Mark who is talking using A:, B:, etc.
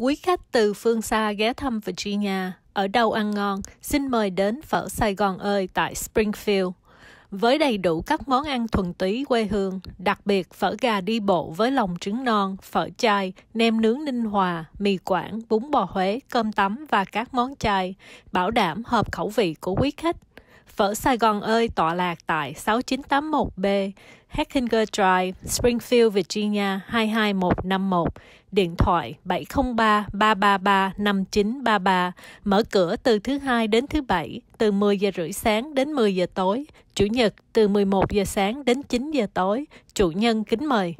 A: Quý khách từ phương xa ghé thăm Virginia, ở đâu ăn ngon, xin mời đến phở Sài Gòn ơi tại Springfield. Với đầy đủ các món ăn thuần túy quê hương, đặc biệt phở gà đi bộ với lòng trứng non, phở chai, nem nướng ninh hòa, mì quảng, bún bò Huế, cơm tấm và các món chai, bảo đảm hợp khẩu vị của quý khách. Phở Sài Gòn ơi tọa lạc tại 6981B, Hackinger Drive, Springfield, Virginia 22151, điện thoại 703 333 5933, mở cửa từ thứ hai đến thứ bảy, từ 10 giờ rưỡi sáng đến 10 giờ tối, chủ nhật từ 11 giờ sáng đến 9 giờ tối.
B: Chủ nhân kính mời.